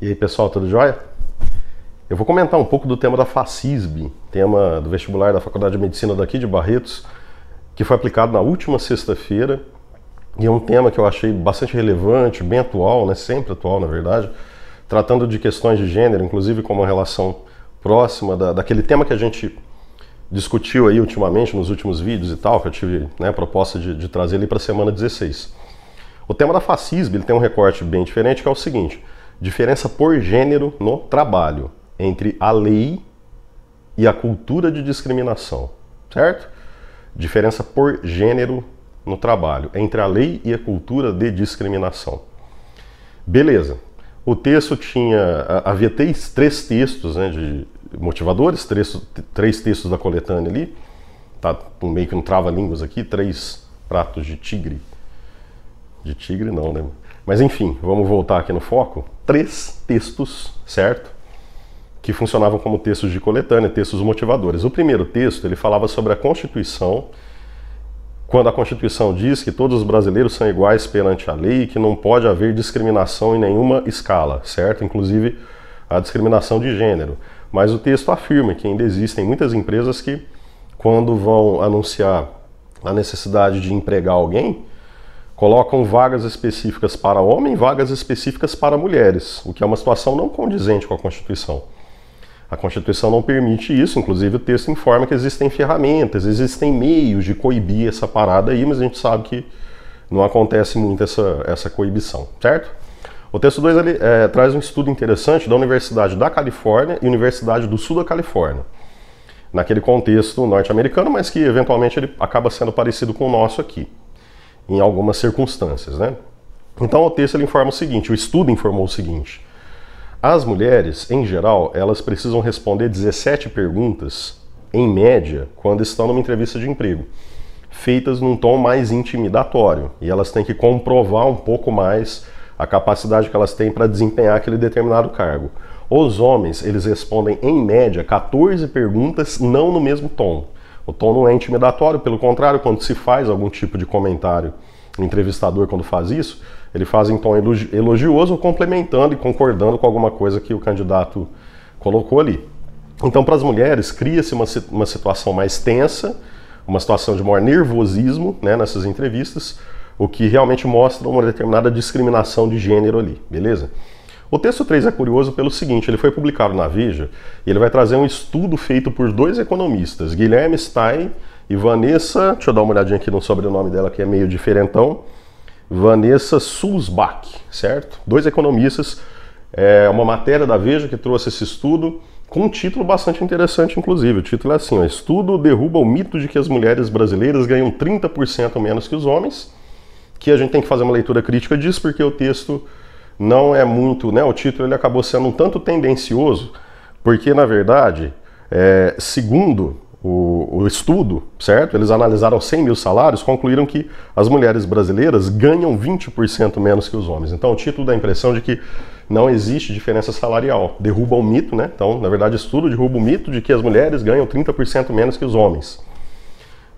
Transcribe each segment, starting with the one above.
E aí, pessoal, tudo jóia? Eu vou comentar um pouco do tema da FACISB, tema do vestibular da Faculdade de Medicina daqui de Barretos, que foi aplicado na última sexta-feira. E é um tema que eu achei bastante relevante, bem atual, né? sempre atual, na verdade, tratando de questões de gênero, inclusive com uma relação próxima da, daquele tema que a gente discutiu aí ultimamente, nos últimos vídeos e tal, que eu tive né, a proposta de, de trazer ali para a semana 16. O tema da FACISB ele tem um recorte bem diferente, que é o seguinte: Diferença por gênero no trabalho entre a lei e a cultura de discriminação, certo? Diferença por gênero no trabalho entre a lei e a cultura de discriminação. Beleza. O texto tinha. Havia três, três textos né, de motivadores, três, três textos da coletânea ali. Tá meio que um trava-línguas aqui, três pratos de tigre. De tigre não, né? Mas enfim, vamos voltar aqui no foco. Três textos, certo? Que funcionavam como textos de coletânea, textos motivadores. O primeiro texto, ele falava sobre a Constituição, quando a Constituição diz que todos os brasileiros são iguais perante a lei e que não pode haver discriminação em nenhuma escala, certo? Inclusive a discriminação de gênero. Mas o texto afirma que ainda existem muitas empresas que, quando vão anunciar a necessidade de empregar alguém, colocam vagas específicas para homem, vagas específicas para mulheres, o que é uma situação não condizente com a Constituição. A Constituição não permite isso, inclusive o texto informa que existem ferramentas, existem meios de coibir essa parada aí, mas a gente sabe que não acontece muito essa, essa coibição, certo? O texto 2 é, traz um estudo interessante da Universidade da Califórnia e Universidade do Sul da Califórnia, naquele contexto norte-americano, mas que eventualmente ele acaba sendo parecido com o nosso aqui em algumas circunstâncias, né? Então o texto ele informa o seguinte, o estudo informou o seguinte: as mulheres, em geral, elas precisam responder 17 perguntas em média quando estão numa entrevista de emprego, feitas num tom mais intimidatório, e elas têm que comprovar um pouco mais a capacidade que elas têm para desempenhar aquele determinado cargo. Os homens, eles respondem em média 14 perguntas não no mesmo tom. O tom não é intimidatório, pelo contrário, quando se faz algum tipo de comentário, o entrevistador, quando faz isso, ele faz em tom elogioso ou complementando e concordando com alguma coisa que o candidato colocou ali. Então, para as mulheres, cria-se uma, uma situação mais tensa, uma situação de maior nervosismo né, nessas entrevistas, o que realmente mostra uma determinada discriminação de gênero ali, beleza? O texto 3 é curioso pelo seguinte: ele foi publicado na Veja e ele vai trazer um estudo feito por dois economistas, Guilherme Stein e Vanessa. Deixa eu dar uma olhadinha aqui no sobrenome dela que é meio diferentão. Vanessa Sulzbach, certo? Dois economistas. É uma matéria da Veja que trouxe esse estudo com um título bastante interessante, inclusive. O título é assim: ó, Estudo derruba o mito de que as mulheres brasileiras ganham 30% menos que os homens. Que a gente tem que fazer uma leitura crítica disso, porque o texto não é muito, né? O título ele acabou sendo um tanto tendencioso, porque na verdade, é, segundo o, o, estudo, certo? Eles analisaram 100 mil salários, concluíram que as mulheres brasileiras ganham 20% menos que os homens. Então o título dá a impressão de que não existe diferença salarial. Derruba o mito, né? Então, na verdade, estudo derruba o mito de que as mulheres ganham 30% menos que os homens.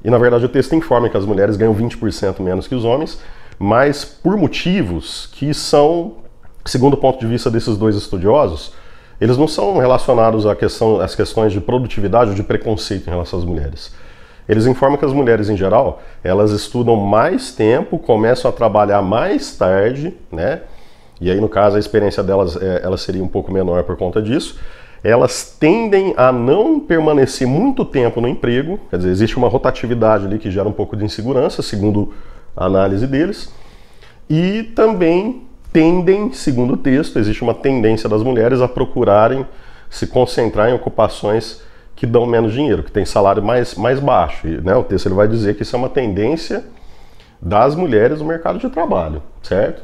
E na verdade o texto informa que as mulheres ganham 20% menos que os homens, mas por motivos que são segundo o ponto de vista desses dois estudiosos, eles não são relacionados à questão, às questões de produtividade ou de preconceito em relação às mulheres. Eles informam que as mulheres, em geral, elas estudam mais tempo, começam a trabalhar mais tarde, né? E aí, no caso, a experiência delas é, ela seria um pouco menor por conta disso. Elas tendem a não permanecer muito tempo no emprego, quer dizer, existe uma rotatividade ali que gera um pouco de insegurança, segundo a análise deles. E também tendem, segundo o texto, existe uma tendência das mulheres a procurarem se concentrar em ocupações que dão menos dinheiro, que tem salário mais, mais baixo. E, né, o texto ele vai dizer que isso é uma tendência das mulheres no mercado de trabalho, certo?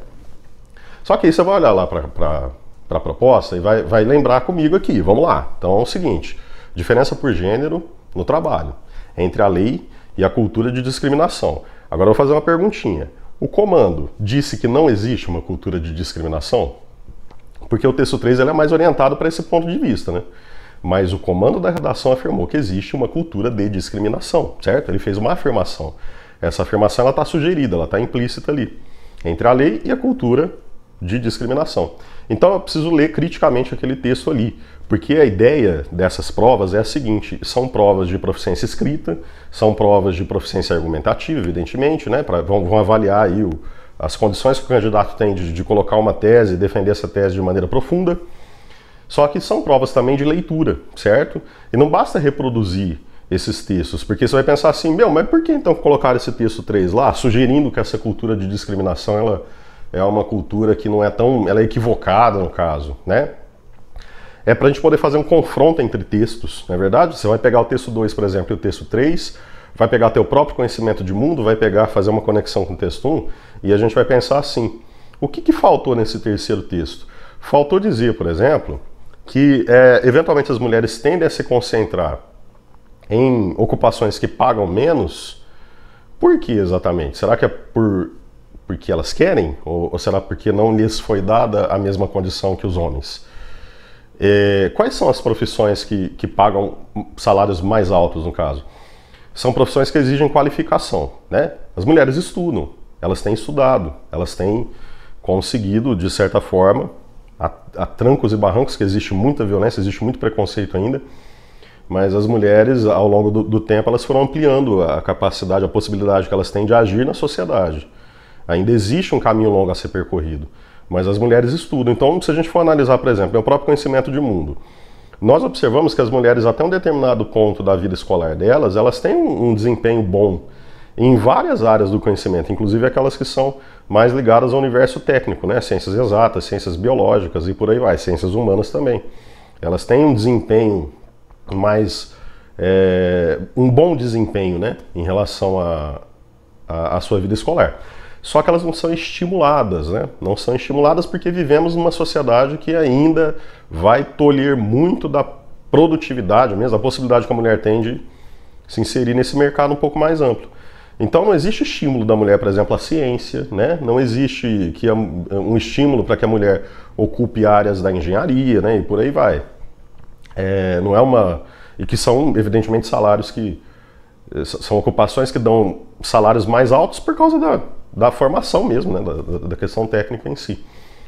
Só que aí você vai olhar lá para a proposta e vai, vai lembrar comigo aqui. Vamos lá. Então é o seguinte: diferença por gênero no trabalho, entre a lei e a cultura de discriminação. Agora eu vou fazer uma perguntinha. O comando disse que não existe uma cultura de discriminação, porque o texto 3 é mais orientado para esse ponto de vista, né? Mas o comando da redação afirmou que existe uma cultura de discriminação, certo? Ele fez uma afirmação. Essa afirmação está sugerida, ela está implícita ali, entre a lei e a cultura de discriminação. Então eu preciso ler criticamente aquele texto ali. Porque a ideia dessas provas é a seguinte: são provas de proficiência escrita, são provas de proficiência argumentativa, evidentemente, né? Pra, vão, vão avaliar aí o, as condições que o candidato tem de, de colocar uma tese e defender essa tese de maneira profunda. Só que são provas também de leitura, certo? E não basta reproduzir esses textos, porque você vai pensar assim, meu, mas por que então colocar esse texto 3 lá, sugerindo que essa cultura de discriminação ela é uma cultura que não é tão, ela é equivocada no caso, né? é para a gente poder fazer um confronto entre textos, não é verdade? Você vai pegar o texto 2, por exemplo, e o texto 3, vai pegar teu próprio conhecimento de mundo, vai pegar, fazer uma conexão com o texto 1, um, e a gente vai pensar assim, o que, que faltou nesse terceiro texto? Faltou dizer, por exemplo, que é, eventualmente as mulheres tendem a se concentrar em ocupações que pagam menos, por que exatamente? Será que é por porque elas querem? Ou, ou será porque não lhes foi dada a mesma condição que os homens? É, quais são as profissões que, que pagam salários mais altos, no caso? São profissões que exigem qualificação, né? As mulheres estudam, elas têm estudado, elas têm conseguido, de certa forma, a, a trancos e barrancos, que existe muita violência, existe muito preconceito ainda, mas as mulheres, ao longo do, do, tempo, elas foram ampliando a capacidade, a possibilidade que elas têm de agir na sociedade. Ainda existe um caminho longo a ser percorrido mas as mulheres estudam. Então, se a gente for analisar, por exemplo, meu é próprio conhecimento de mundo, nós observamos que as mulheres, até um determinado ponto da vida escolar delas, elas têm um desempenho bom em várias áreas do conhecimento, inclusive aquelas que são mais ligadas ao universo técnico, né? Ciências exatas, ciências biológicas e por aí vai, ciências humanas também. Elas têm um desempenho mais. É, um bom desempenho, né? Em relação à sua vida escolar. Só que elas não são estimuladas, né? Não são estimuladas porque vivemos numa sociedade que ainda vai tolher muito da produtividade, mesmo a possibilidade que a mulher tem de se inserir nesse mercado um pouco mais amplo. Então não existe estímulo da mulher, por exemplo, à ciência, né? Não existe que um estímulo para que a mulher ocupe áreas da engenharia, né? E por aí vai. É, não é uma e que são evidentemente salários que eh, são ocupações que dão salários mais altos por causa da da formação mesmo, né, da, da questão técnica em si.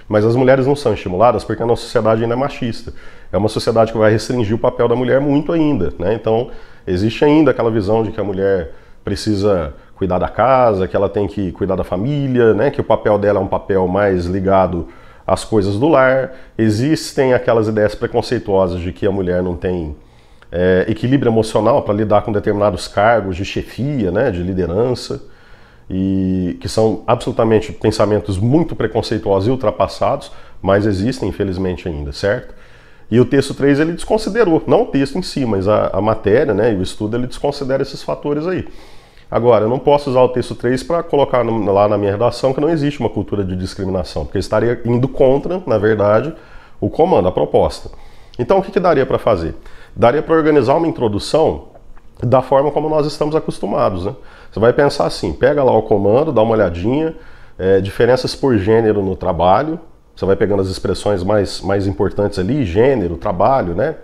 Mas as mulheres não são estimuladas porque a nossa sociedade ainda é machista. É uma sociedade que vai restringir o papel da mulher muito ainda. Né? Então, existe ainda aquela visão de que a mulher precisa cuidar da casa, que ela tem que cuidar da família, né? que o papel dela é um papel mais ligado às coisas do lar. Existem aquelas ideias preconceituosas de que a mulher não tem é, equilíbrio emocional para lidar com determinados cargos de chefia, né? de liderança e que são absolutamente pensamentos muito preconceituosos e ultrapassados, mas existem, infelizmente, ainda, certo? E o texto 3 ele desconsiderou, não o texto em si, mas a, a matéria né, e o estudo ele desconsidera esses fatores aí. Agora, eu não posso usar o texto 3 para colocar no, lá na minha redação que não existe uma cultura de discriminação, porque estaria indo contra, na verdade, o comando, a proposta. Então, o que, que daria para fazer? Daria para organizar uma introdução da forma como nós estamos acostumados. Né? Você vai pensar assim: pega lá o comando, dá uma olhadinha, é, diferenças por gênero no trabalho, você vai pegando as expressões mais, mais importantes ali, gênero, trabalho, né?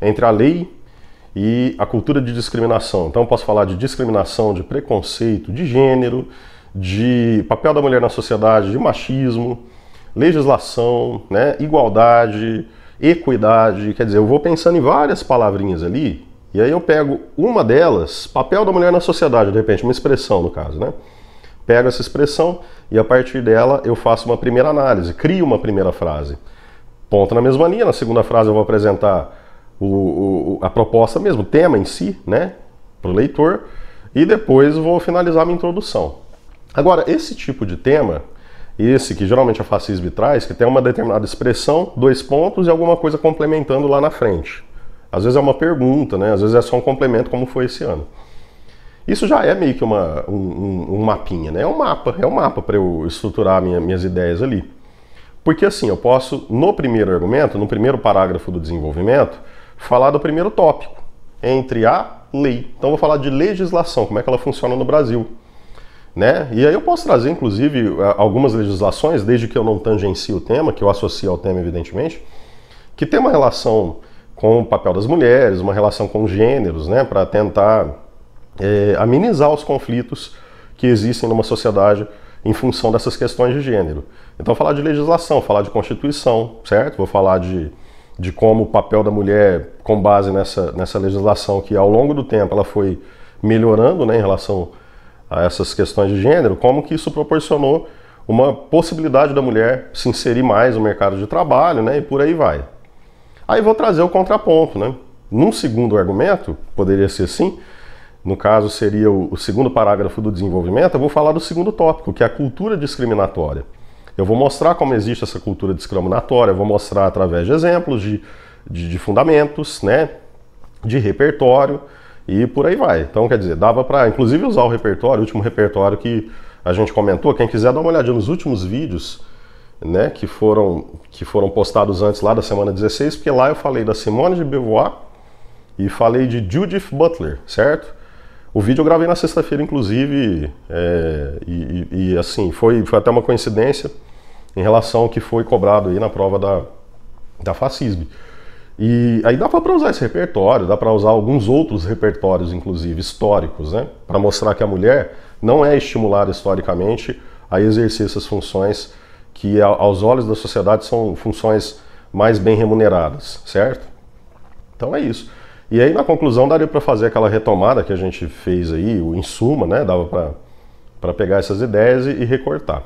Entre a lei e a cultura de discriminação. Então, eu posso falar de discriminação, de preconceito, de gênero, de papel da mulher na sociedade, de machismo, legislação, né? igualdade, equidade. Quer dizer, eu vou pensando em várias palavrinhas ali e aí eu pego uma delas, papel da mulher na sociedade, de repente, uma expressão no caso, né? Pego essa expressão e a partir dela eu faço uma primeira análise, crio uma primeira frase. Ponto na mesma linha, na segunda frase eu vou apresentar o, o, a proposta mesmo, o tema em si, né? Para o leitor. E depois vou finalizar a minha introdução. Agora, esse tipo de tema, esse que geralmente a Fascisbe traz, que tem uma determinada expressão, dois pontos e alguma coisa complementando lá na frente. Às vezes é uma pergunta, né? Às vezes é só um complemento, como foi esse ano. Isso já é meio que uma, um, um mapinha, né? É um mapa, é um mapa para eu estruturar minha, minhas ideias ali. Porque assim, eu posso, no primeiro argumento, no primeiro parágrafo do desenvolvimento, falar do primeiro tópico, entre a lei. Então, vou falar de legislação, como é que ela funciona no Brasil. Né? E aí eu posso trazer, inclusive, algumas legislações, desde que eu não tangencie o tema, que eu associo ao tema, evidentemente, que tem uma relação com o papel das mulheres, uma relação com gêneros, né, para tentar é, amenizar os conflitos que existem numa sociedade em função dessas questões de gênero. Então, falar de legislação, falar de constituição, certo? Vou falar de, de como o papel da mulher, com base nessa, nessa legislação que ao longo do tempo ela foi melhorando né, em relação a essas questões de gênero, como que isso proporcionou uma possibilidade da mulher se inserir mais no mercado de trabalho, né? E por aí vai. Aí vou trazer o contraponto, né? Num segundo argumento, poderia ser assim, no caso seria o, segundo parágrafo do desenvolvimento, eu vou falar do segundo tópico, que é a cultura discriminatória. Eu vou mostrar como existe essa cultura discriminatória, vou mostrar através de exemplos, de, de, de fundamentos, né? De repertório e por aí vai. Então, quer dizer, dava para inclusive usar o repertório, o último repertório que a gente comentou. Quem quiser dar uma olhadinha nos últimos vídeos, né, que foram que foram postados antes lá da semana 16, porque lá eu falei da Simone de Beauvoir e falei de Judith Butler, certo? O vídeo eu gravei na sexta-feira, inclusive, é, e, e, e, assim, foi, foi até uma coincidência em relação ao que foi cobrado aí na prova da, da FACISB. E aí dá para usar esse repertório, dá para usar alguns outros repertórios, inclusive, históricos, né? Para mostrar que a mulher não é estimulada historicamente a exercer essas funções que aos olhos da sociedade são funções mais bem remuneradas, certo? Então é isso. E aí na conclusão daria para fazer aquela retomada que a gente fez aí, o em suma, né? Dava para pegar essas ideias e, e, recortar.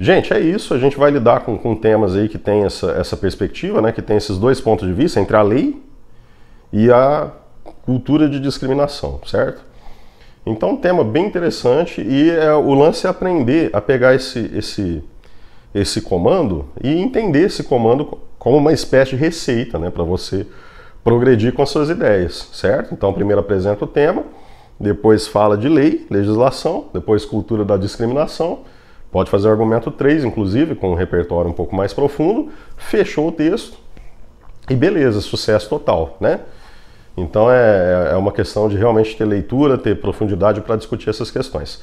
Gente, é isso. A gente vai lidar com, com temas aí que tem essa, essa perspectiva, né? Que tem esses dois pontos de vista entre a lei e a cultura de discriminação, certo? Então, um tema bem interessante e é, o lance é aprender a pegar esse, esse esse comando e entender esse comando como uma espécie de receita né, para você progredir com as suas ideias, certo? Então, primeiro apresenta o tema, depois fala de lei, legislação, depois cultura da discriminação, pode fazer o argumento 3, inclusive, com um repertório um pouco mais profundo, fechou o texto e beleza, sucesso total, né? Então é, é uma questão de realmente ter leitura, ter profundidade para discutir essas questões.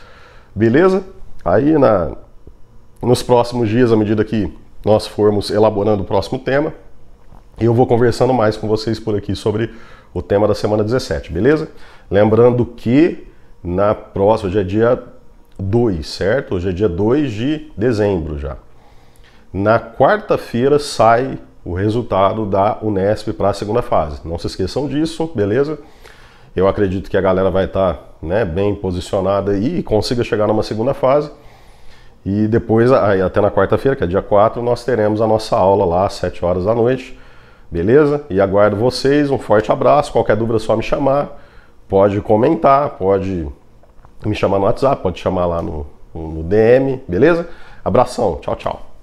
Beleza? Aí na, nos próximos dias, à medida que nós formos elaborando o próximo tema, eu vou conversando mais com vocês por aqui sobre o tema da semana 17, beleza? Lembrando que na próxima, hoje é dia 2, certo? Hoje é dia 2 de dezembro já. Na quarta-feira sai o resultado da Unesp para a segunda fase. Não se esqueçam disso, beleza? Eu acredito que a galera vai estar tá, né, bem posicionada e consiga chegar numa segunda fase. E depois, até na quarta-feira, que é dia 4, nós teremos a nossa aula lá às 7 horas da noite. Beleza? E aguardo vocês. Um forte abraço. Qualquer dúvida é só me chamar. Pode comentar, pode me chamar no WhatsApp, pode chamar lá no, no DM. Beleza? Abração. Tchau, tchau.